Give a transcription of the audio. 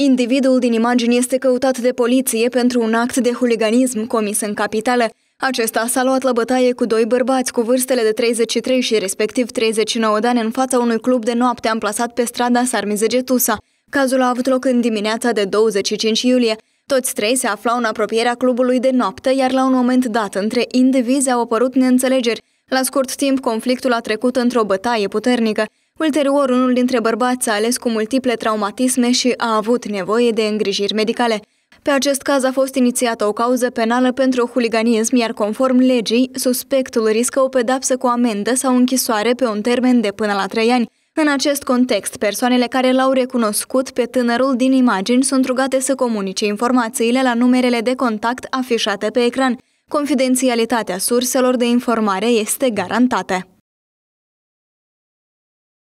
Individul din imagine este căutat de poliție pentru un act de huliganism comis în capitală. Acesta s-a luat la bătaie cu doi bărbați cu vârstele de 33 și respectiv 39 de ani în fața unui club de noapte amplasat pe strada Sarmizegetusa. Cazul a avut loc în dimineața de 25 iulie. Toți trei se aflau în apropierea clubului de noapte, iar la un moment dat între indivizi au apărut neînțelegeri. La scurt timp, conflictul a trecut într-o bătaie puternică. Ulterior, unul dintre bărbați a ales cu multiple traumatisme și a avut nevoie de îngrijiri medicale. Pe acest caz a fost inițiată o cauză penală pentru huliganism, iar conform legii, suspectul riscă o pedapsă cu amendă sau închisoare pe un termen de până la 3 ani. În acest context, persoanele care l-au recunoscut pe tânărul din imagini sunt rugate să comunice informațiile la numerele de contact afișate pe ecran. Confidențialitatea surselor de informare este garantată.